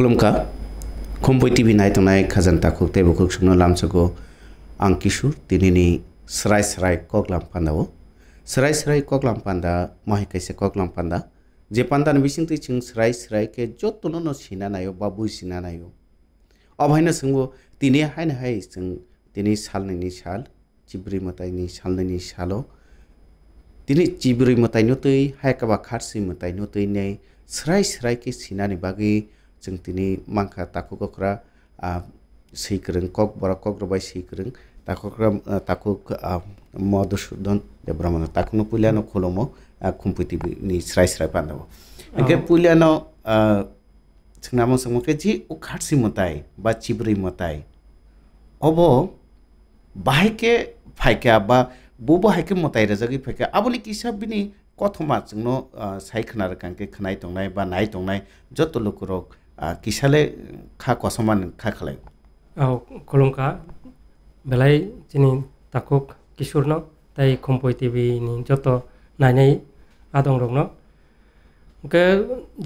खुलुमखा खुम्बै टिभी नायतनाय खाजान्ताखौ तेबोखौ सोंनो लामसोखौ आं किशोर दिनैनि स्राय स्राय कग्लाम पान्दाव स्राय स्राय कग्लाम पान्दा माहाय खायसे कग्लाम पान्दा যে পান্দান বিসিং তুই চিং স্রাই স্রাইকে যত্ন ন সিনা নাইও বা বুই সিনা নাইও অভাইনা সঙ্গো তিনি হাইন হাই চিং তিনি সালনি সাল চিবরি মতাইনি সালনি সালো তিনি চিবরি মতাইনো তৈ হাইকাবা খারসি মতাইনো তৈ নেই স্রাই স্রাইকে সিনানি বাকি जों दिनै मांखा ताकु गख्रा सैग्रों कक बरा कक रबाय सैग्रों ताकुक्रा ताकु मधुसूदन देब्रह्मण ताकुनो पुलियानो खुलुमो खुम्पुतिनि स्राय स्राय बान्दाबो ओंखाय पुलियानो जोंना मोसौमोखे जि उखाटसि मताय बा चिब्रै मताय अबो बाहायके फायका बा बबो हायके मताय रजागि फायका आबोलि किसाब बिनि কথमा जोंनो सायखोनार कांके खोनाय दंनाय बा नाय दंनाय जत लोकरक কিসালে খা কসমান খা খালাই আও কলঙ্কা বেলাই চিনি তাকো কিশোর ন তাই কম্পই টিভি নি যত নাই নাই আদং রং ন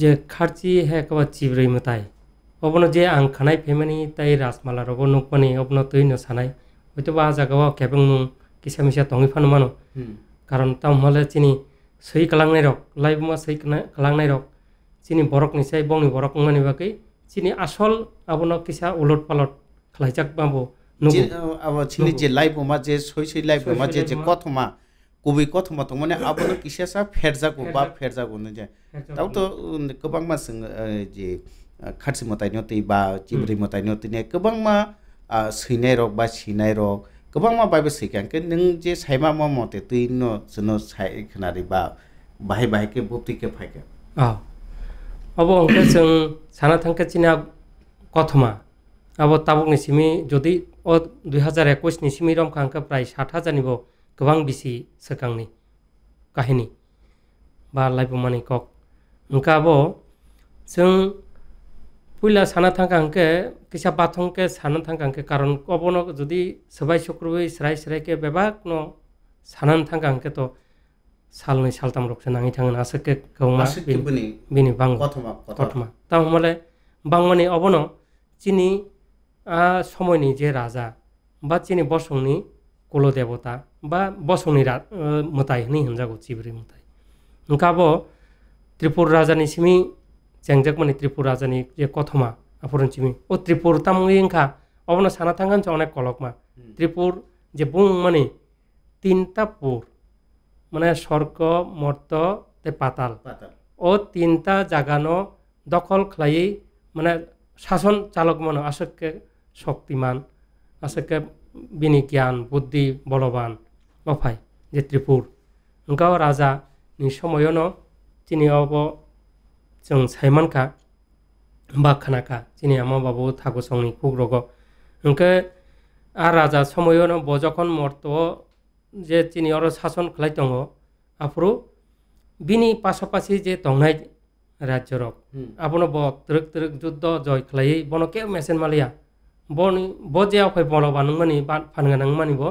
যে খার্চি হে কবা চিবরি মতাই অবনো যে আং খানাই ফেমানি তাই রাসমালা রব নুকমানি অবনো তৈ নসানাই হয়তো বা জাগাও কেবং মু কিসা মিসা তঙি ফানো মানো কারণ তাম হলে চিনি সই কালাংনাই রক লাইভ মা সই কালাংনাই রক চিনি বরক নিসাই বংনি বরক মানি বাকি চিনি আসল আবনক কিসা উলট পালট খালাইজাক বাবো চিনি যে লাইফ মা যে সই সই লাইফ মা যে যে কথমা কবি কথমা তো মানে আবনক কিসা সা ফেরজাকো বা ফেরজাকো নে যায় তাও তো গোবাং মা সঙ্গ যে খাটসি মতাই নতি বা চিবরি মতাই নতি নে গোবাং মা সৈনাই রক বা সিনাই রক গোবাং মা বাইবে সৈকাঙ্কে নং যে সাইমা মতে তুই ন জন সাই খানারি বা বাহাই বাহাইকে বতিকে ফাইকে আ अब कैसङ छाना थाङ्का चिना কথमा अब ताबक निसिमी যদি ও দুই হাজার একুশ নিসিমি রমখাঙ্কা প্রায় ষাট হাজারনিব गोबां बिसि सोखांनि काहिनि बा लाइबमानि कक ओंखाबो जों पुइला साना थांखांके किसा बाथंके साना थांखांके कारण कबन जुदि सोबाय सक्रुबै स्राय स्रायके बेबाकन सानानै थांखांके त' सालनै सालथाम रक्सो नाङै थाङो आसोके गौमा बिनि बां कथमा ता हमले बांमानि अबनो चिनि आ समयनि जे राजा बा चिनि बसंनि कुल देवता बा बसंनि मोताय होनै होनजागौ चिब्रि मोताय ओंखाबो त्रिपुर राजानि सिमि जेंजेक माने त्रिपुर राजानि जे कथमा आफरन सिमि अ त्रिपुर तामुङै ओंखा अबनो साना थांगोन अनेक कलकमा त्रिपुर जे बुं माने তিনটা পুর মানে স্বর্গ মর্ত তে পাতাল ও তিনটা জাগানো দখল খাই মানে শাসন চালক মনে আশককে শক্তিমান আশককে বিনিজ্ঞান বুদ্ধি বলবান মফাই যে ত্রিপুর গাও রাজা নি সময়ন চিনি অব जों साइमानखा बाखानाखा चिनि आमा बाबु थागो संनि खुग्रग ओंखे आ राजा समयनो बजखन मर्त যে চিনি অর শাসন খালাই দङ আপ্রু বিনি পাশাপাশি যে রাজ্য রক আপনার ব ত্রক ত্রক যুদ্ধ জয় খালাই কে মেসেন মালিয়া বন ব যে অকয় বল বানুমানি ফানগা নাংমানি ব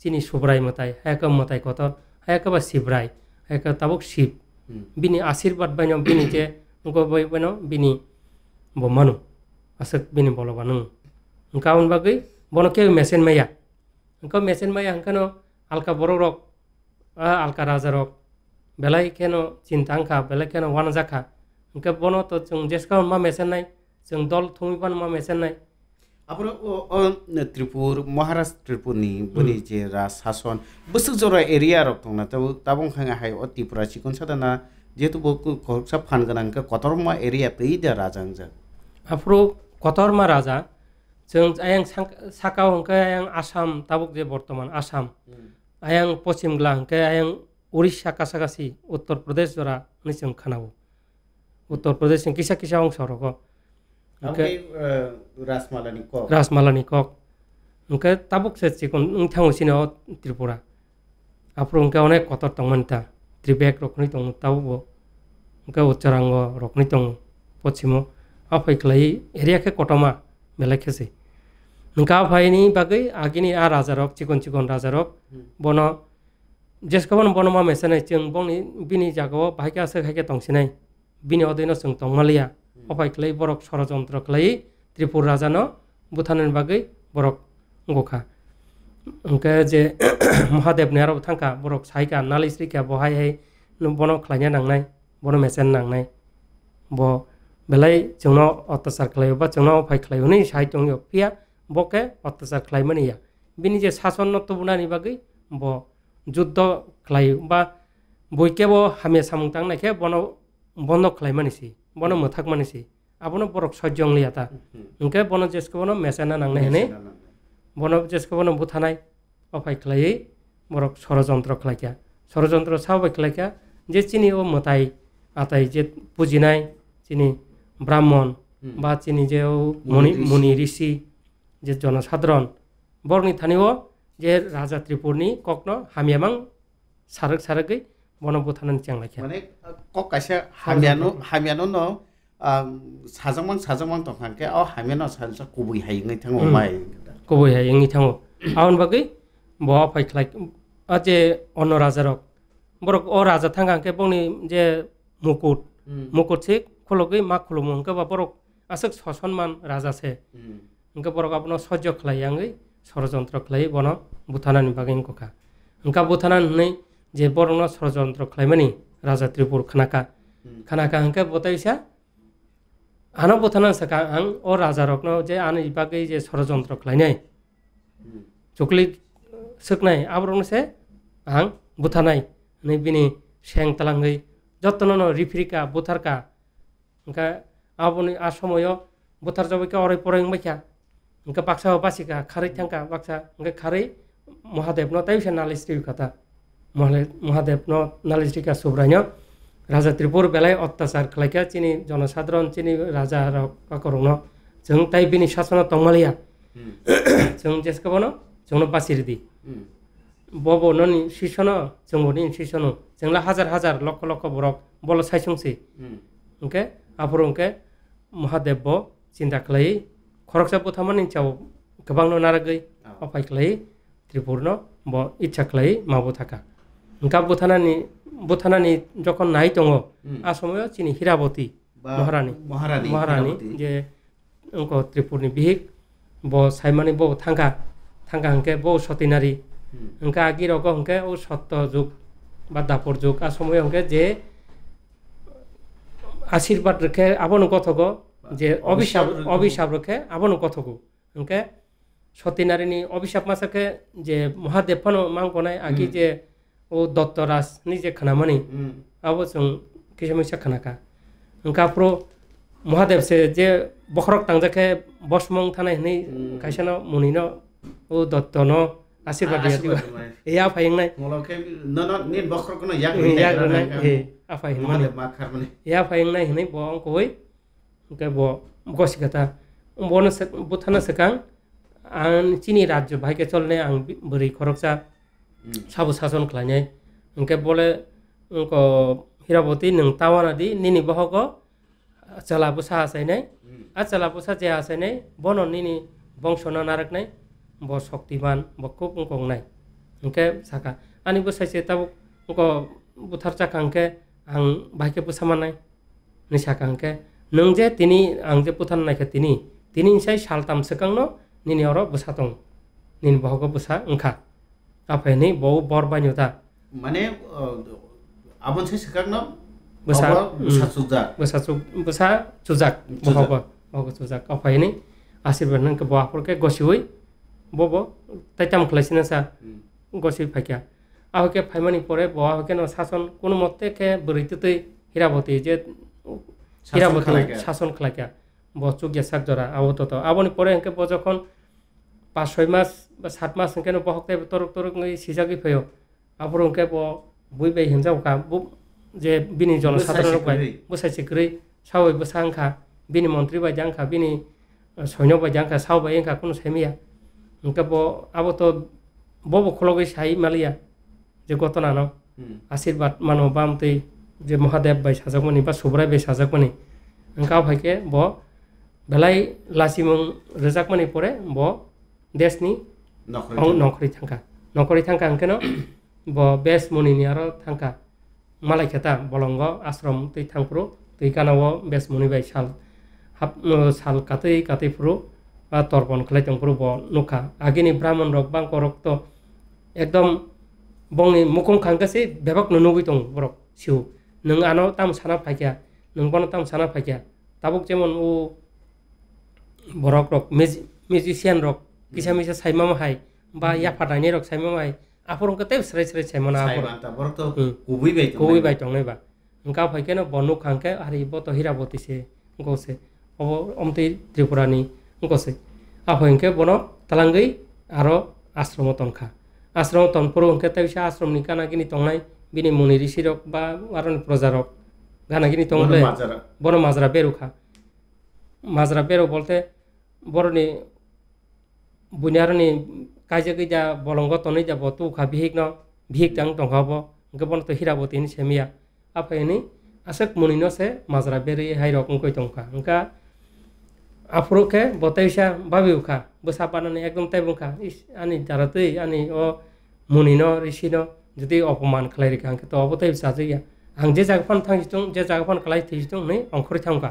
চিনি সুব্রাই মতাই হায়াকা মতাই কত হ্যাঁ বা শিবরাই হ্যাঁ তাবক শিব বিনি আশীর্বাদ বাইন বিনি যে গবাই বাইন বিনি ব মানু আসক বিনি বল বানু গাউন বাকি কে মেসেন মাইয়া মেসেন মাইয়া হাঙ্কানো আলকা বড় রক আলকা রাজা রক বেলাই কেন চিন্তাংখা বেলাই কেন ওয়ান জাখা ইনকে বনো তো জেসকা মা মেসেন নাই जों दल थुमिबान मा मेसेन नाय আপনার ত্রিপুর মহারাষ্ট্র মহারাষ্ট্রপুরনি বলি যে রাজ শাসন বসুক জরা এরিয়া রক তো না তো তাবং খাঙা হাই ও ত্রিপুরা চিকন সাদানা যেহেতু খরকসা ফান গান কতরমা এরিয়া পেই দা রাজা যা আফ্রো কতরমা রাজা जों সাকা সাকাও হংকা আসাম তাবক যে বর্তমান আসাম আয়াং পশ্চিম গ্লাংকে আয়াং উড়িষ্যা কাছাকাছি উত্তরপ্রদেশ জরা নিচং খানাবো উত্তরপ্রদেশ কিসা কিসা অংশ রক রাসমালানি কক উনকে তাবুক সে চিকন থাঙ্গো সিনে ত্রিপুরা আপ্রু উনকে অনেক কতর তংমান তা ত্রিবেক রকনি তং তাবুবো উনকে উচ্চারাঙ্গ রকনি তং পশ্চিম আফাইকলাই এরিয়াকে কটমা মেলাইখেছে ఇంకా పైని పక్కకి ఆకిని ఆ రాజారబ్ చికున్ చికున్ రాజారబ్ బన जेसको पनि बनाउमा मेसेनै जों बनि बिनि जागाव भाइके आसे खाइके दंसिनै बिनि अदैन जों दंमालिया अपायखलै बरक सरजन्त्रखलै त्रिपुर राजानो बुथाननि बागै बरक गखा ओंखे जे महादेवनि आरो थांखा बरक सायखा नालि स्रिखा बहायहै बन खालायनो नांनाय बन मेसेन नांनाय ब बेलाय जोंनाव अत्याचार खालायो बा जोंनाव अपाय खालायो नै साय दङ फिया বকে অত্যাচার খ্লাই মানে ইয়া বিনি যে শাসন নতুনা নিবাগে ব যুদ্ধ খ্লাই বা বৈকে ব হামিয়া সামুংতাং নাখে বন বন খ্লাই মানিছে বন মথাক মানিছে আপোনাৰ বৰক সহ্যংলি এটা এনেকৈ বন জেচকে বন মেচেনা নাং নাহেনে বন জেচকে বন বুথা নাই অফাই খ্লাই বৰক ষড়যন্ত্ৰ খ্লাইকা ষড়যন্ত্ৰ চাওবাই খ্লাইকা যে চিনি অ' মতাই আটাই যে পুঁজি নাই চিনি ব্ৰাহ্মণ বা চিনি যে মণি মণি ঋষি যে জনসাধারণ বর্ণী থানীয় যে রাজা ত্রিপুরী কখনো হামিয়ামাং সারক সারকে বনপথান চ্যাংলা খেয়ে কক কাছে হামিয়ানো হামিয়ানো ন সাজমান সাজমান তখনকে আও হামিয়ানো সালস কবই হাই ইংই থাঙো মাই কবই হাই ইংই থাঙো আউন বাকি বহা ফাইখলা আজে অন্য রাজারক বড় ও রাজা থাঙ্গাকে বনি যে মুকুট মুকুট সে খুলকে মা খুলমু হংকে বা বড় আসে সসনমান রাজা সে उनका पर अपना सज खिलाई आंगै षड़यंत्र खिलाई बन बुथानानि बागै इंकोखा उनका बुथाना नै जे बरन षड़यंत्र खिलाइमानि राजा त्रिपुर खानाका खानाका उनका बताइसा आना बुथाना सका आं अ राजा रखन जे आन इबागै जे षड़यंत्र खिलाइनाय चकलि सोकनाय आबरनसे आं बुथानाय नै बिनि सें तालाङै যত্ন রিফ্রিকা বোথারকা ওনকা আবনি আর সময়ও বোথার জবাইকে অরে পরে বাইকা ఇంకా పక్ష ఉపాసిక ఖరీ థ్యాంక పక్ష ఇంకా ఖరీ మహాదేవ్నో తై విషయం నాలిస్ట్రీ মহাদেব মহাদেবনো কা সুব্রাহ্য রাজা ত্রিপুর বেলায় অত্যাচার খালাইকা চিনি জনসাধারণ চিনি রাজা করুন যেন তাই বিনি শাসন তমালিয়া যেন জেসকাব যেন বাসির দি বব নি শিশন জনি শিশন যেনলা হাজার হাজার লক্ষ লক্ষ বরক বল সাইসংসে ওকে আপুর ওকে মহাদেব চিন্তা খালাই खरगसा थामानि हिसाब गोबांनो नारागै अपायख्लायै त्रिपुरनो ब इच्छाख्लायै माबो थाखा गाब बुथानानि बुथानानि যখন নাই দङ आ সময় চিনি হীরাবতী মহারানী মহারানী যে অঙ্ক ত্রিপুরনি বিহিক ব সাইমানি ব থাঙ্গা থাঙ্গা হংকে ব সতীনারী হংকে আগির অগ হংকে ও সত্য যুগ বা দাপর যুগ আ সময় হংকে যে আশীর্বাদ রেখে আবন কথক যে অভিশাপ अभिशाप अभिशापके आबनु कथको उनके সতীনারিণী অভিশাপ মাসাকে যে মহাদেব ফানো মাংকনায় আগে যে ও দত্তরাজ নিজে খানামানি অবশ্য কিসমিসা খানাকা কাপড় মহাদেব সে যে বখরক তাংজাকে বসমং থানা থানায় হিনি কাইসানো ন ও দত্ত ন আশীর্বাদ দিয়া এ আফাই নাই এ আফাই নাই মানে। হিনি বং কই के बो गसिका था बनो से बुथाना सेकां आं चिनि राज्य भाइके चलने आं बोरै खरकसा साबो सासन खालायनाय उनके बोले उनको हिरावती नों तावाना दि निनि बहगो चला बुसा हासायनाय आ चला बुसा जे हासायनाय बनो निनि বংশনা নারাকনাই ব শক্তিমান ব খুব নাই উনকে সাকা আনি বসাইছে তাব বুথার চাকাঙ্কে আং ভাইকে বুসামানাই নিসাকাঙ্কে नों जे तिनी आं जे पुथान नायखो तिनी तिनी साय सालताम सकांनो निनि अरो बुसा दं निनि बहगो बुसा ओंखा आफाय नै बहु बर बायनो दा माने आबन साय सकांनो बुसा बुसा सुजा बुसा सु बुसा सुजाक बहगो बहगो सुजाक आफाय नै आशीर्वाद नोंखो बहाफोरके गसिहै बब ताइटाम खलासिना सा गसि फाइखा আহকে ফাইমানি পরে বহাকে ন শাসন কোনো মতে কে বরিতে হীরাবতী যে 이라부터는 사선 클라기야 뭐 쪽에 삭더라 아무것도 아버님 보래 이렇게 보조건 পাঁচ ছয় মাস বা সাত মাস কেন বহকতে তরক তরক সিজাগি ফেয় আবার ওকে বই বাই হিমজাওকা যে বিনি জনসাধারণ বসাইছে গ্রৈ সাবাই বসা আংখা বিনি মন্ত্রী বাইদি আংখা বিনি সৈন্য বাইদি আংখা সাবাই আংখা কোনো সেমিয়া ওকে আবো তো বব খলগে সাই মালিয়া যে ঘটনা ন আশীর্বাদ মানো বামতেই जे महादेव भाई साजाकमणि बा सुब्राय भाई साजाकमणि गाव भाईके ब बेलाय लासिमुं रोजाकमणि परे ब देशनि नखरि थांखा नखरि थांखा अंकेनो ब बेस मुनिनि आरो थांखा मालाय खेता बलंग आश्रम तै थांफ्रु तै कानाव बेस मुनि भाई साल हाब साल कातै कातैफ्रु বা তর্পণ খেলাই তংপুর ব নুখা আগিনি ব্রাহ্মণ রক বাং করক তো একদম বংনি মুখং খাঙ্গাসে বেবাক নুনুগুই তং বরক সিউ नों आनो ताम साना फाइखा नों बनो ताम साना फाइखा ताबुक जेमन ओ बरक रक मेजिसियान रक किसा मिसा साइमा माहाय बा या फाटानि रक साइमा माहाय आफोर गते सराय सराय साइमा ना आफोर ता बरक तो कुबुइ बाय तो कुबुइ बाय तो नै बा नका फाइखे न बनु खांके आरि ब तो हिरा बतिसे गोसे अब अमते त्रिपुरानि गोसे आ होइनके बनो तलांगै आरो आश्रम तनखा आश्रम तनपुर अंके ता आश्रम निकाना किनि तंगनाय bini muni risirok ba aron projarok gana gini tongle bono mazra beruka mazra beru bolte boroni bunyaroni kaje gija bolongo toni jabo tu kha bihik no bihik tang tong habo gabon to hiraboti ni semia apa ini asek muni no se mazra beri hai rok ngkoi tongka ngka afroke botaisa babiuka bosapanani ekdom tebungka is ani jaratui ani o muni no risino जुदि अपमान खालायरिखा আঙ্কে তো অবতাই तय जाजैया हां जे जागा फान थांसि दं जे जागा फान खालाय थैसि दं नै अंखरि थांखा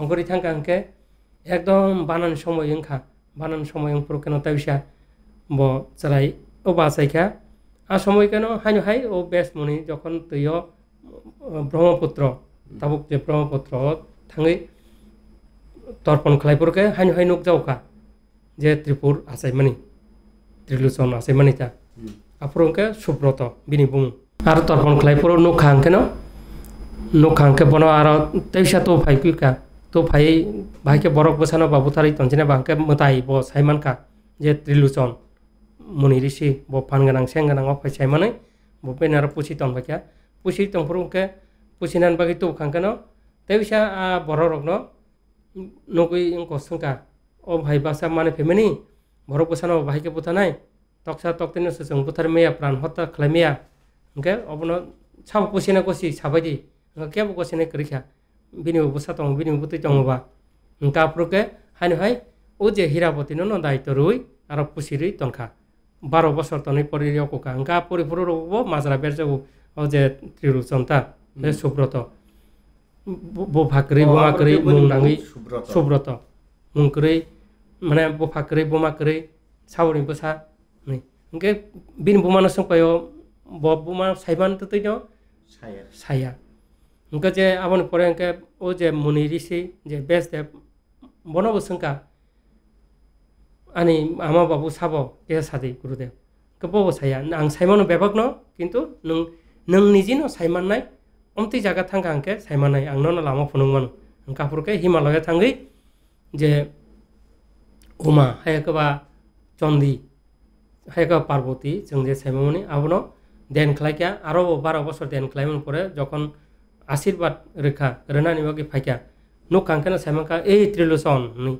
अंखरि थांखा हांखे एकदम बानान समय हांखा बानान समय हां प्रकेन तयसा ब चराय ও বাসাইখা আর সময় কেন হাই হাই ও মনে যখন তৈয় ব্রহ্মপুত্র তাবুক যে ব্রহ্মপুত্র থাঙে তর্পণ পড়কে হাইন হাই নুক যাওকা যে ত্রিপুর মানে ত্রিলোচন মানে তা ଆପଣକେ ସୁବ୍ରତ ବିନିବୁଂ ଆର ତର୍ପଣ ଖଲାଇପୁର ନୁ ଖାଙ୍କେନ ନୁ ଖାଙ୍କେ ବନ ଆର ତେଇସା ତୋ ଭାଇକି କା ତୋ ଭାଇ ଭାଇକେ ବରକ ବସାନ ବାବୁଥାରି ତଞ୍ଚିନେ ବାଙ୍କେ ମତାଇ ବ ସାଇମାନକା ଯେ ତ୍ରିଲୁଚନ ମୁନି ରିଷି ବ ଫାନ ଗାନାଂ ସେଂ ଗାନାଂ ଅଫାଇ ସାଇମାନେ ବ ବେନାର ପୁଷି ତନ ବାକିଆ পুষি তংপুরকে পুষি নান বাকি তো খাঙ্কান তেবিসা আ বড় রগ্ন নগুই কসংকা ও ভাই বাসা মানে ফেমেনি বড় পোষানো ভাইকে পোথা নাই তক্সা তক্তেন চং পথার মেয়া প্রাণ হত্যা খালামিয়া হে অবন সাব কোসি না কোসি সাবাই কেব কোসি না কৃখা বিনিয়োগ সাত বিনিয়োগ তৈ চা কাপড়কে হাইন হাই ও যে হীরাপতি নো দায়িত্ব রুই আর পুষি রুই তনখা বারো বছর তনই পরি রকা গা পরিপুর রকব মাজরা বের যাব ও যে ত্রিরূপ চন্তা সুব্রত বফাকরি বোমাকরি মুং নাঙি সুব্রত মুংকরি মানে বফাকরি বোমাকরি সাবরি ইংকে বিন বোমান আছে কয় বব বোমান চাইমান তো তৈ চাইয়া ইংকে যে আপনি পরে এনেকে ও যে মুনি ঋষি যে বেশ দেব বনব সংকা আনি আমার বাবু সাব কে সাদি গুরুদেব বব সাইয়া আং সাইমানো বেবক ন কিন্তু নং নিজে ন সাইমান নাই অমতি জায়গা থাকা আংকে সাইমান নাই আংন না লামা ফোন মানু কাপুরকে হিমালয়ে থাঙ্গি যে উমা হ্যাঁ কবা চন্দী হেগ পার্বতী जोंजे सेमोमनि आबनो देनख्लायखा आरो बार' बोसोर देनख्लायोमोन परे जखन आशीर्बाद रैखा रेनानि बागै फायखा नुक कांखेना साइमांखा এই ত্রিলোচন নি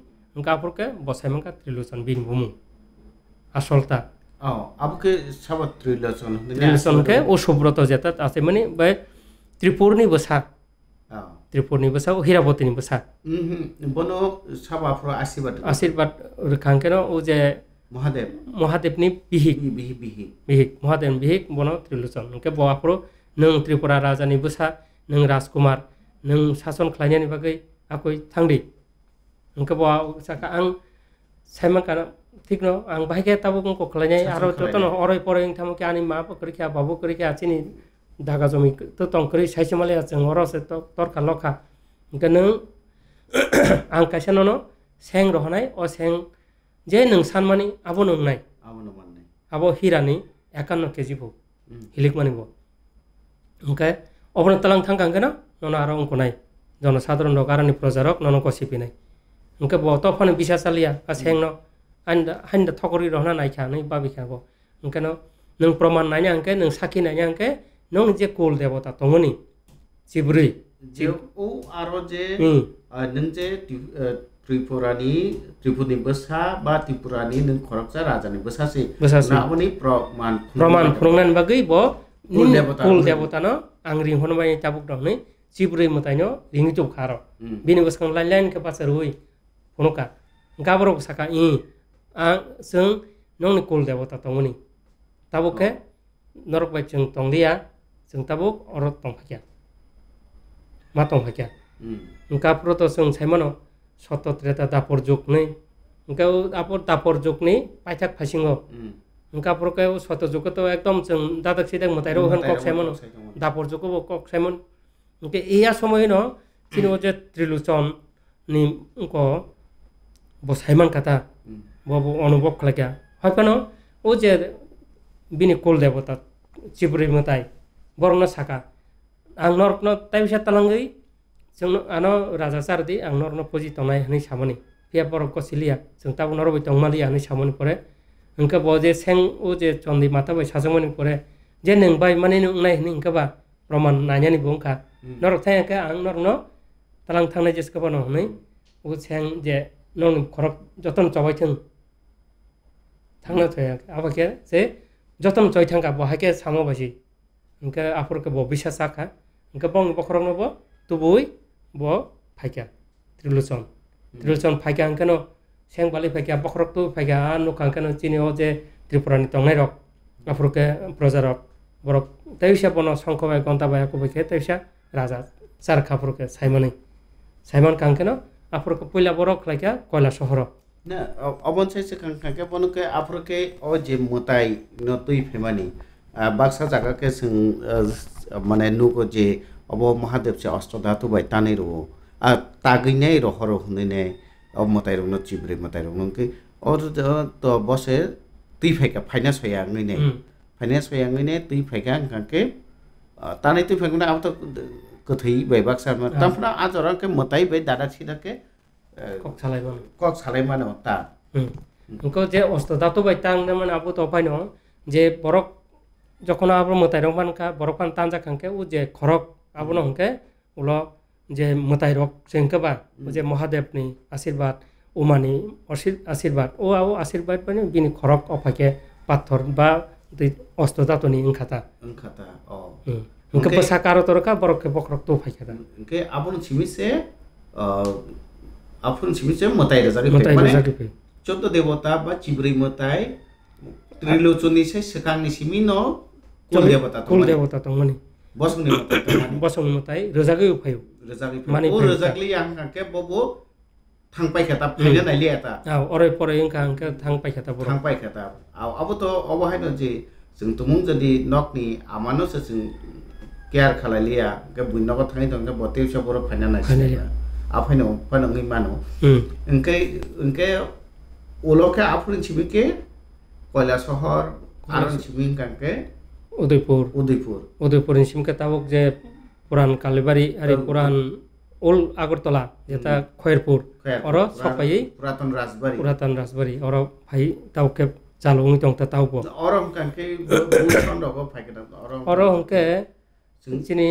কাপড়কে বসাইমাंखा ত্রিলোচन বিন ভূমু আসলতা আবকে সব ত্রিলোচন ত্রিলোচনকে ও সুব্রত যেটা আছে মানে বাই ত্রিপুরনি বসা ত্রিপুরনি বসা ও হীরাবতীনি বসা বনো সব আশীর্বাদ আশীর্বাদ রখাঙ্কেন ও যে মহাদেব মহাদেবনি বিহিক বিহিক মহাদেব বিহিক বন ত্রিলোচন কে বহাফ্রো নং ত্রিপুরা রাজানি বুসা নং রাজকুমার নং শাসন খালাইনানি বাকি আকই থাংদি কে বহা সাকা আং সাইমান কানা ঠিক ন আং বাইকে তাবো গো খালাইনাই আরো যতন অরই পরই থামকে আনি মা পকরিকা বাবু করিকা আছিনি ঢাকা জমি তো তংকরি সাইসমালে আছে অরসে তরকা লখা কে নং আং কাইসানো সেং রহনাই অ যে নং সানমানি আব নং নাই আব হিরানি একান্ন কেজি ভোগ হিলিক মানিব ওকে অবন তালাং থাকা না নন আরো অঙ্ক নাই জনসাধারণ লোক আর প্রজারক নন কসিপি নাই ওকে বত ফানে বিশ্বাস আলিয়া বা সেং ন হাইন হাইন থকরি রহনা নাইখা নই বাবি খাব ওকে নং প্রমাণ নাই আঙ্কে নং সাকি নাই আঙ্কে নং যে কুল দেবতা তমনি জিবরি আরো যে নং যে tripurani tribuni besa ba tripurani nen korak sa raja ni besa si besa si nak muni proman proman prongan bagai bo ni kul dia botano angri hono bai cabuk dong ni si puri mutanyo ringi cuk haro bini bos kong lain ke pasar hui hono ka ngka borok saka ini, ang seng nong ni kul dia botato muni tabuk ke norok bai ceng tong dia ceng tabuk orot tong hakia matong hakia ngka proto seng saimono सतत्रेता दापर जोक्नै ओंखाय दापर दापर जोक्नै पायथाक फासिङाव ओंखा प्रकाय सतजुगत एकदम जों दादाक सिदाक मताइरो होन कक्साइमोन दापर जुगबो कक्साइमोन ओंखाय एया समय न तिनो जे त्रिलोचन नि उंक बसाइमान काता बब अनुभव खलाक्या हयफानो ও যে বিনি কোল দেবতা চিপুরি মতাই বরণ সাকা আং নরকন তাই বিশা তালাঙ্গই जों आनो राजासार दि आं नर न पजि तनाय हनै सामनि पिया पर कसिलिया जों ताव नर बय तंगमा दि आनै सामनि परे हंका बजे सें ओ जे चन्दि माता बय सासमनि परे जे नें बाय माने नुनाय हनै हंका बा प्रमाण नायनि बुंखा नर थायके आं नर न तलां थांनाय जेसक बन हनै ओ सें जे नों खरक जतन चबाय थों थांना थाय आबाके जे जतन चय थांका बहाके सामो बासि हंका आफोरके बबिसा साखा हंका बं बखरनबो तुबुई bo faika trilochon trilochon faika angkano seng bali faika pokrok tu faika anu kangkano chini o je tripurani tongai rok afroke projarok borok taisha bono songkobai gontabai akobike taisha raja চার খাপরকে সাইমানে সাইমান কাঙ্কেন আফরকে পয়লা বরক লাইকা কয়লা শহর না অবনসাইছে কাঙ্কাকে বনকে আফরকে ও যে মোতাই নতুই ফেমানি বাক্সা জায়গাকে মানে নুকো যে अब महादेव से अष्ट धातु भाई तानी रो तागै नै रहरो अब मताइरहँ न चिब्रे मताइरहँ कि अरू त बसे तुई फैका फाइनेन्स फै आङै नै फाइनेन्स फै आङै तुई फैका के तानी तुई फैका अब त कथै भैबाक सारमा तफ्न आज रङके मताइ भाई दादा छिनके कक कक छाई मान ता उनको जे অস্ত দাতো বাই তাং নেমন আবু তো পাই যে বরক যখন আবার মতাই का बरक বরক तान তান জাকাঙ্কে ও আবনো হংকে উল যে মতাই রক চেঙ্কবা যে মহাদেবনি আশীর্বাদ উমানি আশীর্বাদ ও আও আশীর্বাদ মানে বিনি খরক অফাকে পাথর বা অস্ত্র দাতনি ওংখাতা ও ওংকে পসা তরকা বরকে বকরক তো ফাইখাতা ওংকে আপন ছিমিসে আপন ছিমিসে মতাই রাজারি মানে চোদ্দ দেবতা বা চিবরি মতাই ত্রিলোচনী সে সেকাংনি সিমিনো কুল দেবতা কুল দেবতা তো মানে, মানে। बस्ने बसाउनु त है रोजाकै उपाय हो माने अरै परै यङका हाङका थाङ पाइ खेता थाङ पाइ खेता अब त अब होइन जे जों तुमुङ जदि नक्नि आमानो जों केयार खालाय लिया गे बुइनगा थाङै दं गे बते सबर फाइना नाइ आफैनो फाइनाङै मानो ओंखै ओंखै उलोखे आफुनि छिबिके कयला सहर आरन छिबिं गांके উদয়পুর উদয়পুর উদয়পুর সিমকে তাবক যে পুরান কালীবাড়ি আর পুরান ওল আগরতলা যেটা খয়েরপুর অর সপাই পুরাতন রাজবাড়ি পুরাতন রাজবাড়ি অর ভাই তাওকে চালু উনি টংটা তাওব অর হংকে অর হংকে চিনি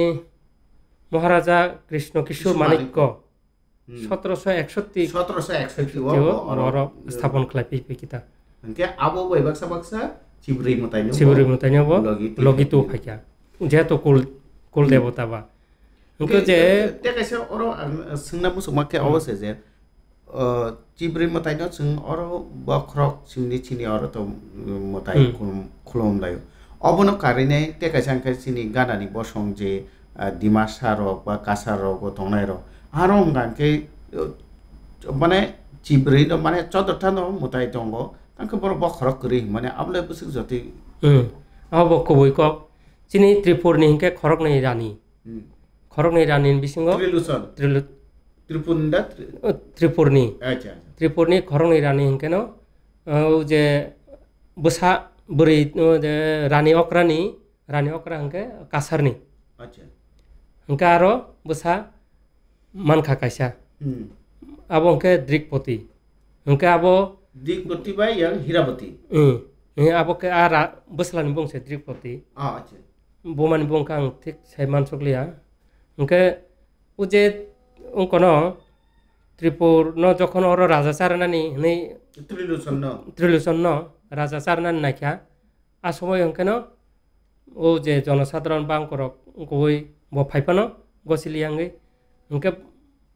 মহারাজা কৃষ্ণ কিশোর মানিক্য সতেরোশো একষট্টি সতেরোশো একষট্টি স্থাপন খেলাপি কিতা আবো বৈবাক্সা বাক্সা শিবরি মতাইন শিবরি মতাইন লগিতু ফাইকা যেহেতু কুল কুল দেবতা বা কিন্তু যে তেকাইছে অর সোংনা মুসুমাকে অবশ্যই যে চিবরি মতাইন সোং অর বখ্রক সিংনি চিনি অর তো মতাই খুলম লাইও অবনো কারিনে তেকাইছে আঙ্কাই চিনি গানানি বসং যে ডিমাসা রক বা কাঁসা রক ও তংনাই রক আরো গানকে মানে চিবরি মানে চদরটা মতাই দঙ্গ তাকে বড় বক হরক করি মানে আমলাই বুঝি যতি আবো কবই কক চিনি ত্রিপুরনি হিংকে খরক নেই রানী খরক নেই রানী বিসিং ত্রিলুচন ত্রিলু ত্রিপুরনিটা ত্রিপুরনি আচ্ছা ত্রিপুরনি খরক নেই রানী হিংকেন যে বসা বুড়ি যে রানী অকরানি রানী অকরা হিংকে কাসারনি আচ্ছা হিংকে আরো বসা মানখা কাইসা আবো হিংকে দ্রিকপতি হিংকে আবো dikuti bayi yang hirabati. Hmm. Ini apa ke arah beslan bung saya dikuti. Ah, oke. Buman bung kang tik saya masuk liya. Oke, uje no tripur no jokon oro raja sarana ni ni trilusan no trilusan no raja sarana ni nakya asomo yang keno uje jono sadron bang korok ngkoi mo pai pano gosili yang ge ungke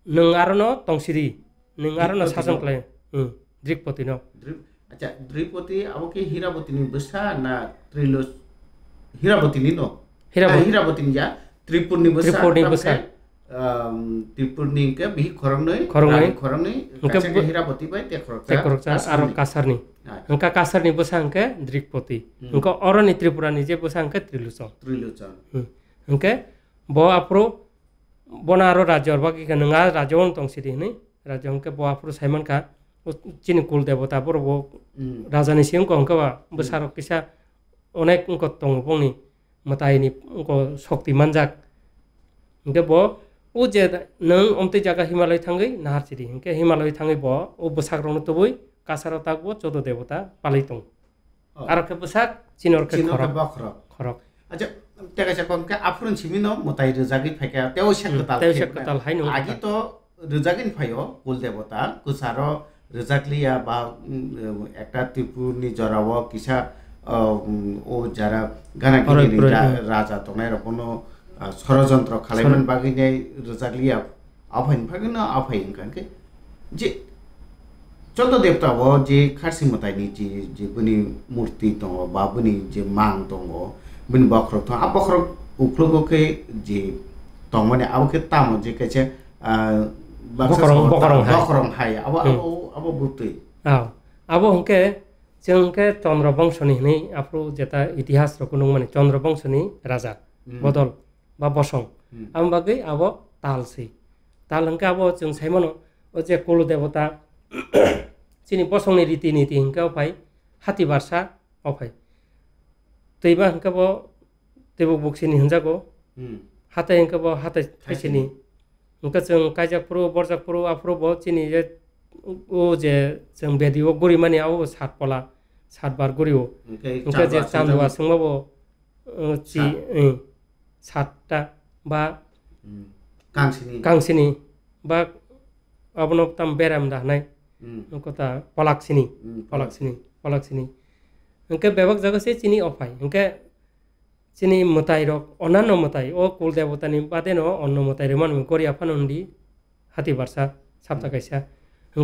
nengarono tong siri nengarono sasong klay. Hmm. દ્રિપતિનો અચ્છા દ્રિપતિ આવો કે હીરાવતીની બસા ના ત્રિલો હીરાવતીની નો હીરાવતીની જા ત્રિપુરની બસા ત્રિપુરની બસા त्रिपुरनि के बि खरंनै खरंनै खरंनै कासे हिरापति bye ते खरचा ते खरचा आरो कासारनि उनका कासारनि बसांके द्रिकपति उनका अरनि त्रिपुरानि जे बसांके त्रिलुचन त्रिलुचन उनके ब आप्रो बनारो राज्य बाकी के नङा राज्य तंसिदि नै राज्य उनके ब आप्रो साइमन का যিনি কুল দেৱতা পৰ্ব ৰাজানী চিং কওঁ কবা বছাৰক পিছা অনেক তংপনি মতাইনি শক্তিমান যাক ব ও যে নং অমতে জাগা হিমালয় থাঙ্গি নাহারচিরি হিংকে হিমালয় থাঙ্গি ব ও বসাগ্রণ তবই কাসার তাক ব চোদ্দ দেবতা পালিত আর কে বসাক চিনর কে কুল দেবতা रजाकलिया বা একটা त्रिपुरनि জরাব কিসা ও যারা গানা হ্যাঁ। রাজা তনাই রকমও ষড়যন্ত্র বাকি বাগিনাই রোজাগলিয়া আফাইন ফাগে না আফাইন ইনকানকে যে চন্দ্রদেব তো আবো যে খারসি মতাইনি যে যে বনি মূর্তি দङ বা বনি যে মাং দङ বনি বক্রক দङ বক্রক উখলগকে যে দङ মানে আবকে তামো যে কেছে ᱵᱚᱠᱚᱨᱚᱢ ᱵᱚᱠᱚᱨᱚᱢ ᱦᱟᱭ ᱵᱚᱠᱚᱨᱚᱢ ᱦᱟᱭ ᱟᱵᱚ ᱟᱵᱚ ᱟᱵᱚ ᱵᱩᱛᱩᱭ ᱟᱣ ᱟᱵᱚ ᱦᱚᱸᱠᱮ ᱪᱮᱝᱠᱮ ᱪᱚᱱᱫᱨᱚ ᱵᱚᱝᱥᱚᱱᱤ ᱦᱱᱤ ᱟᱯᱨᱚ ᱡᱮᱛᱟ ᱤᱛᱤᱦᱟᱥ ᱨᱚᱠᱩᱱᱩᱝ ᱢᱟᱱᱮ ᱪᱚᱱᱫᱨᱚ ᱵᱚᱝᱥᱚᱱᱤ রাজা বদল বা বসং আম বাগে আবো তালসি তাল হংকে আবো চং সাইমনো ও যে কুল দেবতা চিনি বসংনি রীতি নীতি হংকে অফাই হাতি বারসা অফাই তৈবা হংকে বো তেবুক বুকসিনি হঞ্জাগো হাতে হংকে বো হাতে থাইসিনি उनखौ जों कायजाकफोरो बरजाकफोरो आफोरोबो चिनि जे ও যে जों बेदियो गरि माने आव सात पला सात बार गरियो उनखौ जे चान्दुआ सोंबाबो चि सातटा বা गांसेनि বা আপনার তাম বেরাম দাহানাय কথা পলাকছিনি পলাকছিনি পলাকছিনি उनके बेबक जगह से चिनी अफाय उनके চিনি মতাই রক অন্যান্য মতাই ও কুল দেবতানি বাদে ন অন্য মতাই রে মানুষ রেমান আফা ফানুন্ডি হাতি বার্সা সাপটা কাইসা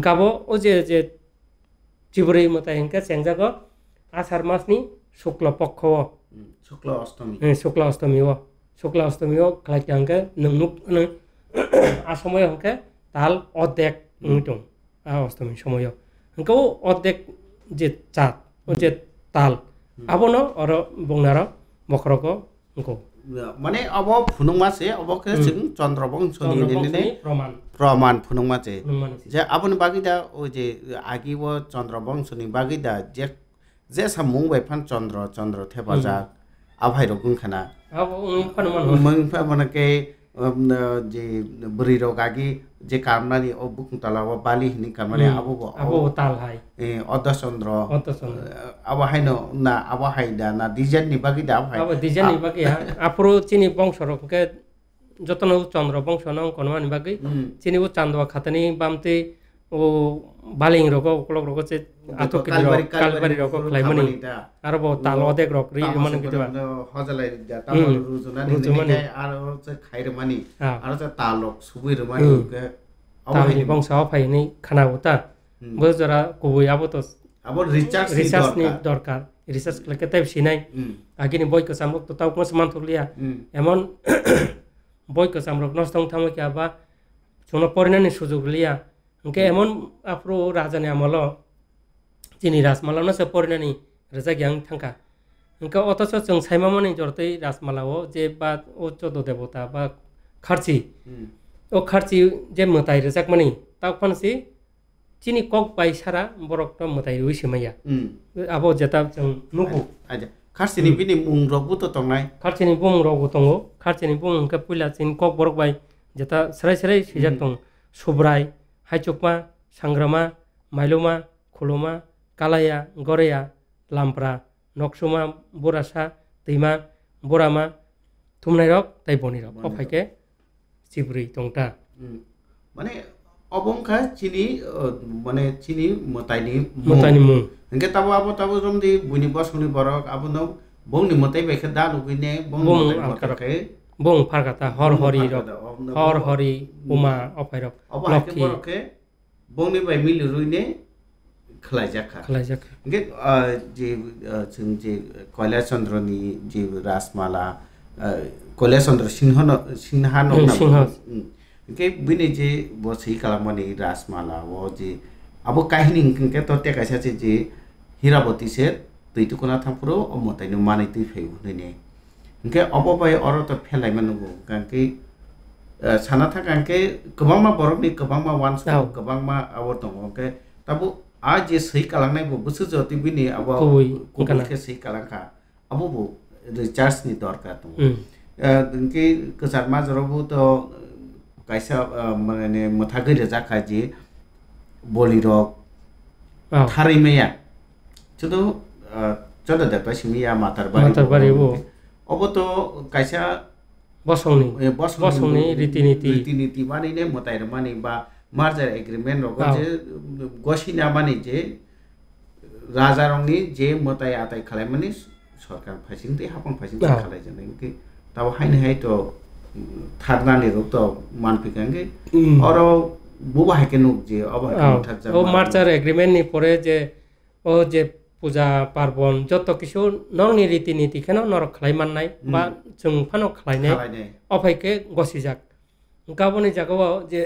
হাবো ও যে যে ত্রিপুরী মতাই হিংকা চেংজাগ আষাঢ় মাস নি শুক্ল পক্ষ ও শুক্ল অষ্টমী শুক্ল অষ্টমী ও শুক্ল অষ্টমী ও খালাকি হংকে নুক আসময় হংকে তাল অর্ধেক দং অষ্টমী সময় হংকেও অর্ধেক যে চাঁদ ও যে তাল আবো ন অর বংনার मकरको उनको माने अब फुनुङमा चाहिँ अब के छ चन्द्रवंश नि नि नि प्रमाण प्रमाण फुनुङमा चाहिँ जे आफ्नो बागिदा ओ जे आगी व चन्द्रवंश नि बागिदा जे जे समुङ भए फन चन्द्र चन्द्र थे बजा आभाइ रोगुङ खाना अब उङ फन मन मन फन के जे बुरिरो गागी जे कामनानि बुकुङ तल अब बाली हिँड्ने कामनाले अब ए अदसन्द्र अब हाइन ना अब हाइदा ना डिजाइन निबाकी दा अब डिजाइन निबाकी आफरो चिनि वंश रके जतन चन्द्र वंश न कनमा निबाकी चिनि उ चान्दवा खातनी बामते baling rokok kolok rokok cet atau ke rokok kalbari rokok klai mani arbo talo dek rok ri man gitu ba hozalai ja tamo rujuna ni ni ar ce khair mani ar ce talok subi re mani ke awai ni bong saw phai ni khana uta bo jara kubui abo to abo recharge recharge ni dorkar recharge le ketai sinai agini boy ke samrok to tau ko saman thulia emon boy ke samrok nostong thamo ke aba chono porinani sujog liya ওকে ఇంకా ఏమోన్ అప్పుడు రాజాని అమలో దీని రాజమాలలో చెప్పరినని Reza gang থাকা ওকে অথচ চং সাইমামনি রাজমালা ও যে বা ও চোদ্দ দেবতা বা খারচি ও খারচি যে মতাই রেজাক মানে তাও ফানসি চিনি কক পাই সারা বরকটা মতাই ওই সেমাইয়া আবো যেটা নুকু আচ্ছা। খারচিনি বিনি মুং রকবু তো তংনাই খারচিনি বুং রকবু তঙ্গো খারচিনি বুং কা পুইলা চিন কক বরক বাই যেটা সরাই সরাই সিজাক তং সুব্রাই हाइचोकमा साङ्ग्रामा माइलोमा खोलोमा कालाया गरेया लाम्प्रा नक्सोमा बोरासा दैमा बरामा थुम्नाइरक ताइपनिरक अफाइके चिब्री टङ्टा माने अबोङखा चिनी माने चिनी मताइनि मताइनि मु nke तब अब तब rom di buni bos बरक borok abo no bong ni motai be ke dalu বং ফারকাতা হর হরি রক হর হরি উমা অপায়রক লক্ষী বংনি বাই মিলি রুইনে খেলাই জাখা খেলাই জাখা যে जों যে কৈলাস চন্দ্রনি যে রাসমালা কৈলাস চন্দ্র সিংহ সিংহা সিংহ কে বিনে যে বসেই কালামানি রাসমালা ও যে আবো কাহিনী কে তো টেকাইছে যে হিরাবতী সে তুই তো কোনা থামপুরো অমতাইনো মানে তুই ফেউ হইনে nke obobai oro to pelai manungo kanke sana tha kanke ma borok ni kebangma wansa ma awo tongo ke tabu aji sei kalang nai bo busu ti bini abo kubul ke sei kalang ka abo bo recharge ni dorkar tongo nke kesar ma jorobu to kaisa mane mothagi reja kaji tari thari meya chudu chodo depa simiya matar bari matar bari bo अब त खायसेया बसाउने बसाउने रीतिनीति रीतिनीति मानिने मताएर माने बा মার্জার agreement রকম যে গসিনা মানে যে রাজা রংনি যে মতাই আতাই খালাই মানে সরকার ফাইসিং তো হাফং ফাইসিং খালাই জানাই কি তাও হাইনে হাই তো থাকনানি রক তো মানফিকাঙ্গে আর বুবা হাইকে নুক যে অবাহ ও মার্জার এগ্রিমেন্ট নি পরে যে ও যে পূজা পার্বণ যত কিছু রীতি নীতি রীতিনীতিখেনো নরক খাই মাননাय বা চানো খাই खालायनाय अफायके যাক गाबोनि जागाव যে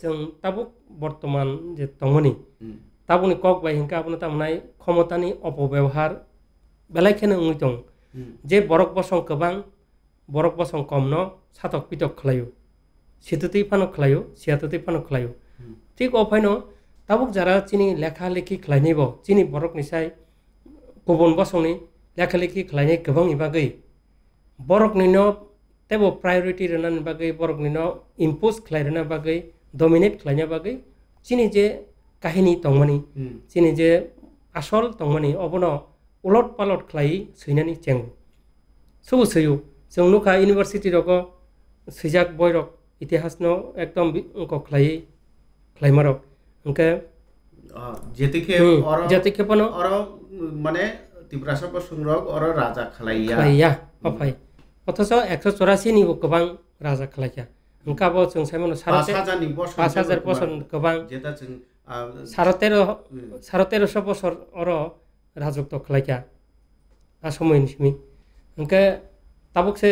जों বর্তমান যে जे दङनि কক বাই हिंखा आपनो तामनाय ক্ষমতাनि অপব্যবহাर बेलायखेनो उङै তো যে বরক বসং কবাং বরক বসং কম ন সাতক পিতক খালাयो সেতুতেই ফানো খালাयो সিয়াততেই ফানো খালাयो ঠিক অফাইন তাবুক যারা চিনি লেখা লেখি খালাयनिबो চিনি বরক নিশায় गुबुन बसंनि लेखा लेखि खालायनाय गोबांनि बागै बरकनिन तेबो प्रायरिटि रोनानि बागै बरकनि बरकनिन इम्पोज खालायरोना बागै डमिनेट खालायना बागै जिनि जे काहिनि दंमनि जिनि जे आसल दंमनि अबन उलट पालट खालायि सैनानै जें सबो सैयो जों नुखा इउनिभार्सिटि रग सैजाक बयरक इतिहासन एकदम खालायै खालायमारक ओंखाय जेतिखे जेतिखेपन মানে ত্রিপুरासको संरग अर राजा खलाइया খালাইয়া अफाय অথচ একশো চৌরাশি गोबां राजा রাজা খালাইয়া जों सायमन सारा गोबां जेता সাড়ে তেরো সাড়ে বছর অর রাজত্ব খেলাইকা আ সময় নিসমি ওকে তাবুক সে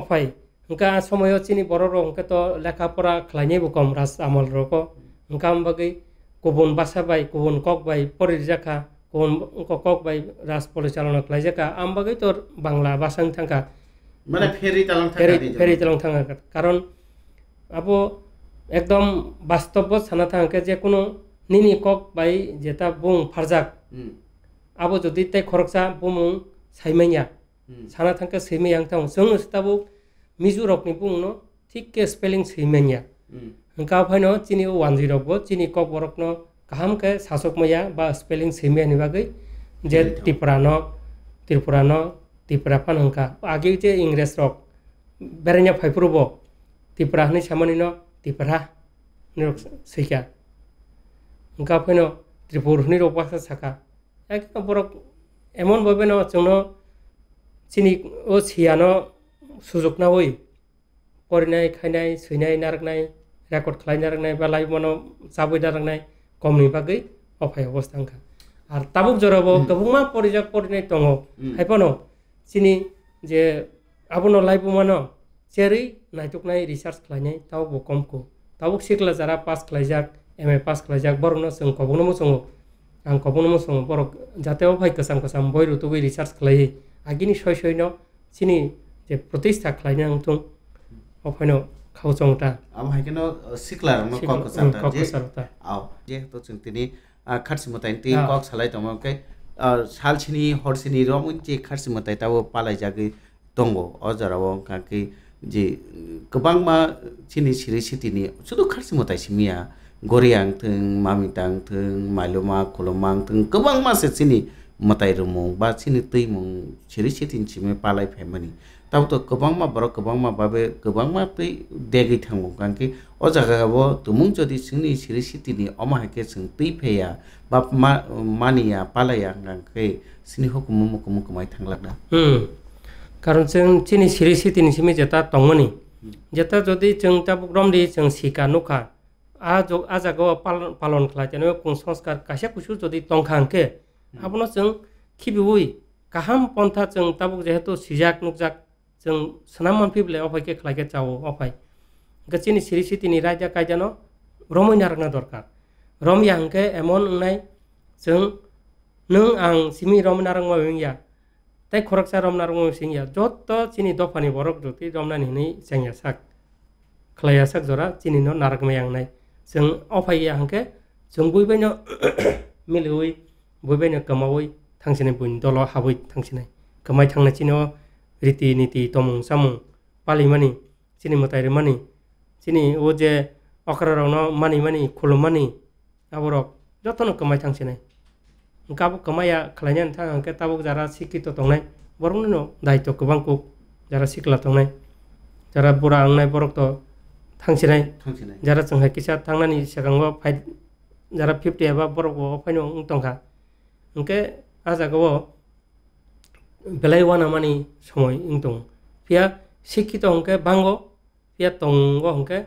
অফাই ওকে আ সময় চিনি বড় র তো লেখাপড়া খেলাইনিবো কম রাজ আমল রক ওকে আমবাগি গুবন বাসাবাই গুবন কক বাই পরের জাখা kokok bai ras polisalana kelaijaka ambagai tor bangla basang tangka মানে ফেরি চালান ফেরি চালান থাকা কারণ আবো একদম বাস্তব সানা থাকা যে কোনো নিনি কক বাই যেটা বুং ফারজাক আবো যদি তাই খরকসা বুমুং সাইমাইয়া সানা থাকা সৈমাইয়াং থাং জং সিতাবো মিজু রকনি বুং ন ঠিক কে স্পেলিং সৈমাইয়া হংকা ফাইন চিনি ওয়ান জিরো চিনি কক বরকনো गाहामके सासक मैया बा स्पेलिं सैमायानि बागै जे त्रिपुरान त्रिपुरान त्रिपुराफान होंखा आगे जे इंग्रेज रक बेरायना फाइफुरब त्रिपुरा सामने सामानिन त्रिपुरा सैखा ओंखा फैन त्रिपुर होनै रबासा साखा एकदम बरक एमन बबेन जोंनो सिनि ओ सियानो सुजुगना होय परिनाय खायनाय सैनाय नारगनाय रेकर्ड खालायना रोंनाय बा लाइभ मानो जाबोदा रोंनाय कमनि बागै अफाय अबस्था आंखा आरो ताबुक जराबो गोबां परिजाक परिनाय दङ हायफानो सिनि जे आबुनो लाइबुमानो जेरै नायथुकनाय रिसार्च खालायनाय तावबो कमखौ ताबुक सिख्ला जारा पास खालायजाक एम ए पास खालायजाक बरनो जों कबनो मोसङो आं कबनो मोसङो बर जातेव भाय कोसाम कोसाम बय रुतुबै रिसार्च खालायै आगिनि सय सयन सिनि जे प्रतिस्था खालायनो आं थं अफायनो খাওচংটা আমাই কেন সিকলার ন কক চাটা যে আও যে তো চিনি খারসি মতাই তে কক সালাই তমকে সালছিনি হরছিনি রম যে খারসি মতাই তাও পালাই জাগে দঙ্গ অজারাও কাকি যে গোবাং মা চিনি সিরি সিতিনি শুধু খারসি মতাই সিমিয়া গরিয়াং থং মামিতাং থং মাইলমা খলমাং থং গোবাং মাসে চিনি মতাই রমং বা চিনি তৈমং সিরি সিতিন সিমে পালাই ফ্যামিলি ताउतो कोबांमा बरो कोबांमा बाबे कोबांमा पे देगै थांगो कांकि अ जागाबो तुमुं जदि सिंनि सिरि सितिनि अमाहाके जों तैफेया बा मा मानिया पालाया गांखै सिनि हकुमु मुकुम मुकुमाय थांलागदा हम কারণ जों চিনি সিরি সিতিनि সিমে जेता टंमनि जेता जदि जों ता प्रग्राम दि जों सिका नुखा आ जो आ जागो पालन पालन खला जेन कुन संस्कार कासा कुसु जदि टंखांके आपनो जों खिबिउइ কাহাম পন্থা जों ताबुक जेहेतु सिजाक नुकजाक जों सोनाब मोनफै बेलायाव अफायके खालायगे चावो अफाय गासिनि सिरि सिटिनि रायजा कायजान' रमैना रोंना दरकार रमिया हंखे एमन ओंनाय जों नों आं सिमि रमना रोंमा बिया তাই খরকসা রমনা রঙ সিংয়া যত চিনি দফানি বরক যতি রমনানি হিনি চেংয়া সাক খ্লাইয়া সাক জরা চিনি ন নারকমে আং নাই जों অফাইয়া হাংকে जों বইবাইনো মিলুই বইবাইনো কমাউই থাংসিনাই বুইন দল হাবুই থাংসিনাই কমাই থাংনা চিনো রীতিনীতি তমুং সামুং পালি মানি চিনি মতাইরে মানি চিনি ও যে অকরারও ন মানি মানি খুলু মানি আবরক যতন কমাই থাকছে নাই গাবো কমাইয়া খালাইনান থাকাঙ্কে তাবক যারা শিক্ষিত দংনাই বরং দায়িত্ব গোবাং কুক যারা শিখলা দংনাই যারা বুড়া আংনাই বরক তো থাকছিনাই যারা চংহাই কিসা থাকনানি সেগাঙ্গ ফাইট যারা ফিফটি এবা বরক ফাইনো দংখা ওকে আজাগাবো বেলাইওয়া নামানি সময় ইংটং পিয়া শিক্ষিত হংকে বাঙ্গ পিয়া তঙ্গ হংকে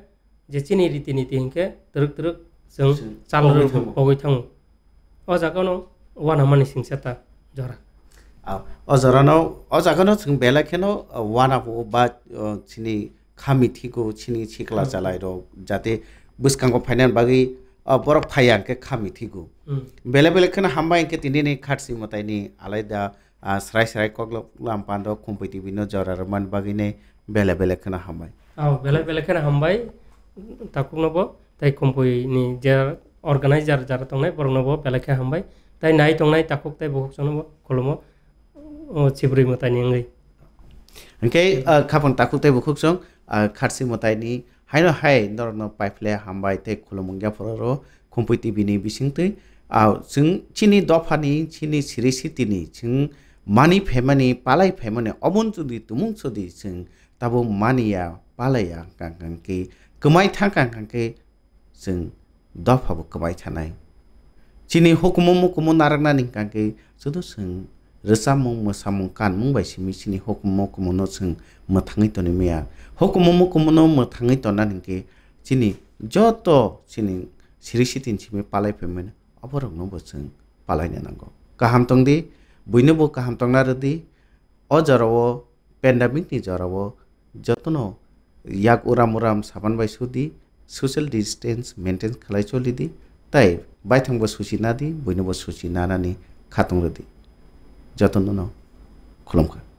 যে চিনি রীতি নীতি হিংকে ধরুক ধরুক যেন চালু পগৈ থাঙো অ জাগন ওয়া নামানি সিং সেতা জরা অজরানাও অজাগানাও যেন বেলাখেন ওয়ানাবো বা চিনি খামিথিকো চিনি ছিকলা জালাই র যাতে বুসকাঙ্গ ফাইনান বাগি বরফ ফাইয়াকে খামিথিগু বেলা বেলাখেন হামবাইকে তিনি খাটসি মতাইনি আলাইদা চৰাই চৰাই কক লাম পান্ড কম্পিটি বিভিন্ন জ্বৰ আৰু মান বাগিনে বেলেগ বেলেগ খেনে হামাই অঁ বেলেগ বেলেগ খেনে সামবাই নব তাই কম্পিনি যাৰ অৰ্গেনাইজ যাৰ যাৰ তংনাই বৰ নব বেলেগ খেনে সামবাই তাই নাই তো তাকো তাই বহুত জনাব কলম চিবৰি মতাই নিয়ে এনেকৈ খাপন তাকো তাই বহুত চং খাৰচি মতাই নি হাই নাই ধৰণৰ পাইপলাই সামবাই তাই খুলমংগীয়াফৰৰো কম্পিটি বিনি চিনি দফানি চিনি চিৰি চিটিনি mani pemani pemani omun palai tu di মানি ফেমানি পালাই a ে ম া ন ি অমন যদি তুমুং য দ a जों ত া ব a মানিয়া প া ল n ই য ়া কাঙ্কাঙ্কে a ম া ই থ া i া ঙ ্ ক া ঙ ্ ক ে जों দফাবো কমাই থানাই চিনি হকুমো মুকুমো ন া র mu ন া নিকাঙ্কে শুধু जों i ो ज ा म i ं म ो स ा u mu क u न u ुं ब ा य स mu tangi t क ni m क ु म न ो जों मोथाङै तनि मेया हकुम मकुमनो मोथाङै तनानिके चिनि जत चिनि स i र ि स ि त ि न स ि म ि पालायफैमोन অবরগ্নবো जों প া ল a n न n g ko kaham tong di বইনবো কাহাম টংনা রদি অ জরাও প্যান্ডামিকনি জরাও যত্ন ইয়াক ওরাম ওরাম সাবান বাই সুদি সোশ্যাল ডিস্টেন্স মেনটেন খালাই চলি দি তাই বাই থাকবো সুচি না দি বইনবো সুচি না নানি খাতং খুলমখা